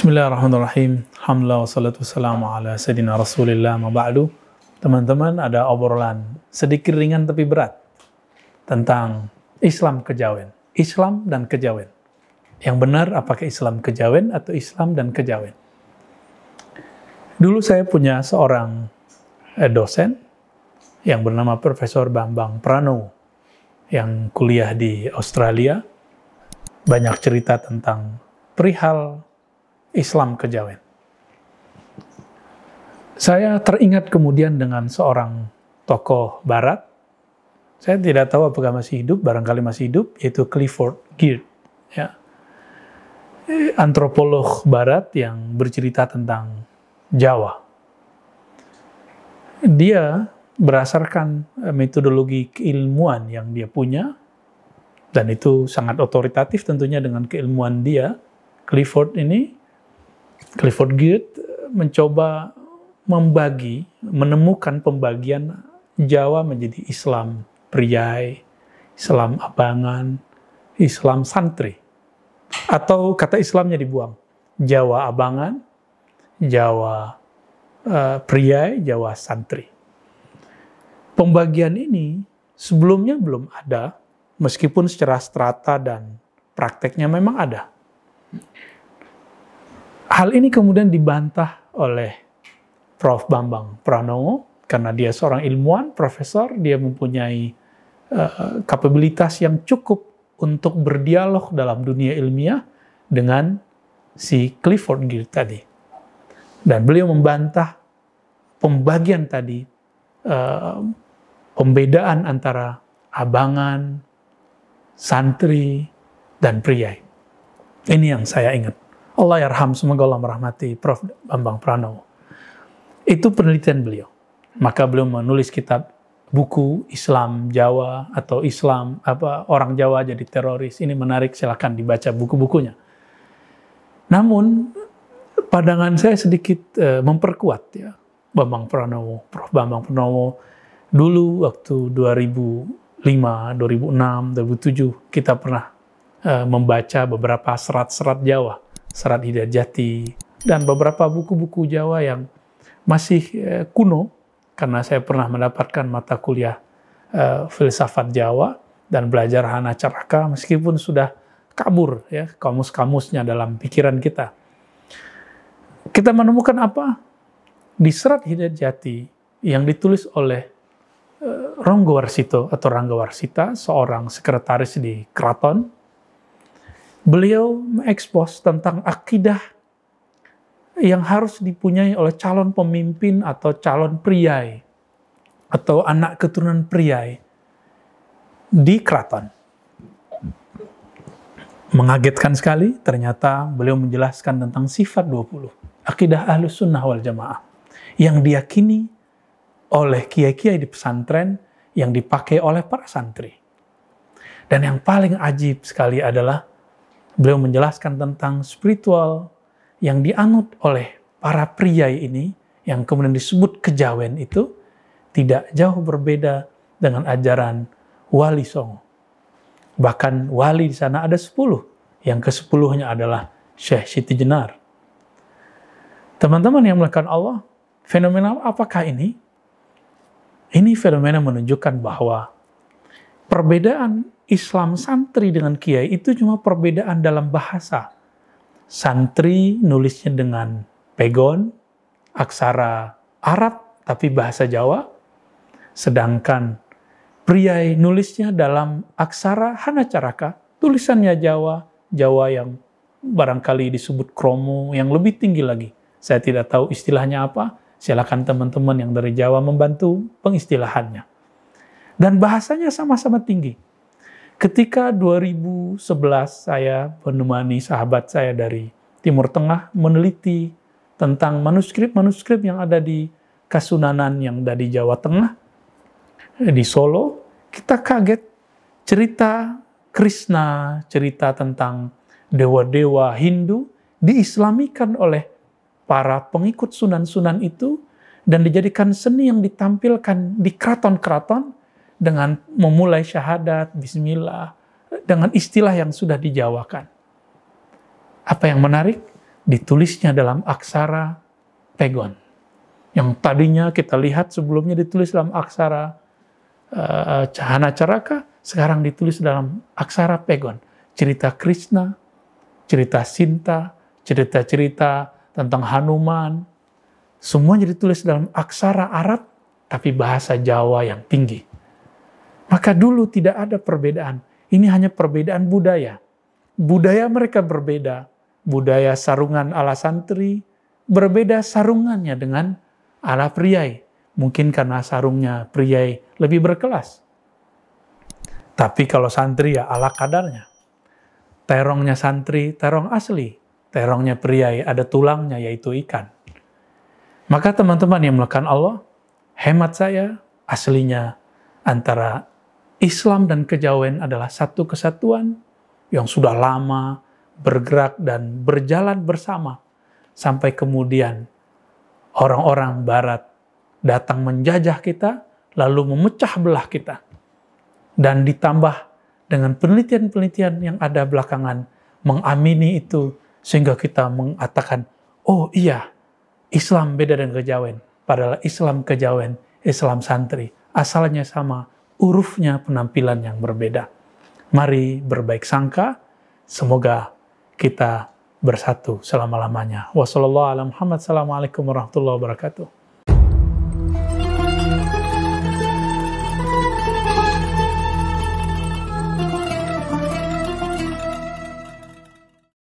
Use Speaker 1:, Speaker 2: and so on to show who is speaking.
Speaker 1: Bismillahirrahmanirrahim. Alhamdulillah wassalatu wassalamu ala sayyidina Rasulillah ba'du. Teman-teman, ada obrolan sedikit ringan tapi berat tentang Islam kejawen. Islam dan kejawen. Yang benar apakah Islam kejawen atau Islam dan kejawen. Dulu saya punya seorang eh, dosen yang bernama Profesor Bambang Pranu yang kuliah di Australia. Banyak cerita tentang perihal Islam kejawen. Saya teringat kemudian dengan seorang tokoh barat, saya tidak tahu apakah masih hidup, barangkali masih hidup, yaitu Clifford Geertz. Ya. Antropolog barat yang bercerita tentang Jawa. Dia berdasarkan eh, metodologi keilmuan yang dia punya, dan itu sangat otoritatif tentunya dengan keilmuan dia, Clifford ini, Clifford Geertz mencoba membagi, menemukan pembagian Jawa menjadi Islam priai, Islam abangan, Islam santri. Atau kata Islamnya dibuang. Jawa abangan, Jawa uh, priai, Jawa santri. Pembagian ini sebelumnya belum ada, meskipun secara strata dan prakteknya memang ada. Hal ini kemudian dibantah oleh Prof. Bambang Pranowo karena dia seorang ilmuwan, profesor, dia mempunyai uh, kapabilitas yang cukup untuk berdialog dalam dunia ilmiah dengan si Clifford Gill tadi. Dan beliau membantah pembagian tadi, uh, pembedaan antara abangan, santri, dan pria. Ini yang saya ingat. Allah yarham, semoga Allah merahmati Prof. Bambang Pranowo. Itu penelitian beliau. Maka beliau menulis kitab buku Islam Jawa atau Islam apa orang Jawa jadi teroris. Ini menarik, silahkan dibaca buku-bukunya. Namun pandangan saya sedikit uh, memperkuat ya Bambang Pranowo, Prof. Bambang Pranowo dulu waktu 2005, 2006, 2007 kita pernah uh, membaca beberapa serat-serat Jawa Serat Hidayat Jati, dan beberapa buku-buku Jawa yang masih eh, kuno, karena saya pernah mendapatkan mata kuliah eh, filsafat Jawa dan belajar Hana Caraka meskipun sudah kabur ya kamus-kamusnya dalam pikiran kita. Kita menemukan apa? Di serat Hidayat Jati yang ditulis oleh uh, Ronggo Warsito atau Rangga Warsita, seorang sekretaris di keraton beliau mengekspos tentang akidah yang harus dipunyai oleh calon pemimpin atau calon priai atau anak keturunan priai di keraton. Mengagetkan sekali, ternyata beliau menjelaskan tentang sifat 20, akidah ahlus sunnah wal jamaah, yang diyakini oleh kiai-kiai di pesantren yang dipakai oleh para santri. Dan yang paling ajib sekali adalah Beliau menjelaskan tentang spiritual yang dianut oleh para pria ini yang kemudian disebut kejawen itu tidak jauh berbeda dengan ajaran Wali Songo. Bahkan wali di sana ada sepuluh Yang kesepuluhnya adalah Syekh Siti Jenar. Teman-teman yang melakukan Allah, fenomena apakah ini? Ini fenomena menunjukkan bahwa perbedaan Islam santri dengan kiai itu cuma perbedaan dalam bahasa. Santri nulisnya dengan pegon, aksara Arab tapi bahasa Jawa, sedangkan pria nulisnya dalam aksara Hanacaraka, tulisannya Jawa, Jawa yang barangkali disebut kromo yang lebih tinggi lagi. Saya tidak tahu istilahnya apa, silakan teman-teman yang dari Jawa membantu pengistilahannya. Dan bahasanya sama-sama tinggi Ketika 2011 saya menemani sahabat saya dari Timur Tengah meneliti tentang manuskrip-manuskrip yang ada di Kasunanan yang dari Jawa Tengah, di Solo, kita kaget cerita Krishna, cerita tentang dewa-dewa Hindu diislamikan oleh para pengikut sunan-sunan itu dan dijadikan seni yang ditampilkan di keraton-keraton dengan memulai syahadat, bismillah, dengan istilah yang sudah dijawakan. Apa yang menarik? Ditulisnya dalam aksara pegon. Yang tadinya kita lihat sebelumnya ditulis dalam aksara uh, cahana ceraka, sekarang ditulis dalam aksara pegon. Cerita Krishna, cerita Sinta, cerita-cerita tentang Hanuman, semuanya ditulis dalam aksara Arab, tapi bahasa Jawa yang tinggi. Maka dulu tidak ada perbedaan. Ini hanya perbedaan budaya. Budaya mereka berbeda. Budaya sarungan ala santri berbeda sarungannya dengan ala priai. Mungkin karena sarungnya priai lebih berkelas. Tapi kalau santri ya ala kadarnya. Terongnya santri, terong asli. Terongnya priai, ada tulangnya yaitu ikan. Maka teman-teman yang melakukan Allah, hemat saya aslinya antara Islam dan kejawen adalah satu kesatuan yang sudah lama bergerak dan berjalan bersama sampai kemudian orang-orang barat datang menjajah kita lalu memecah belah kita dan ditambah dengan penelitian-penelitian yang ada belakangan mengamini itu sehingga kita mengatakan oh iya Islam beda dengan kejawen padahal Islam kejawen Islam santri asalnya sama urufnya, penampilan yang berbeda. Mari berbaik sangka, semoga kita bersatu selama-lamanya. Wassalamualaikum warahmatullahi wabarakatuh.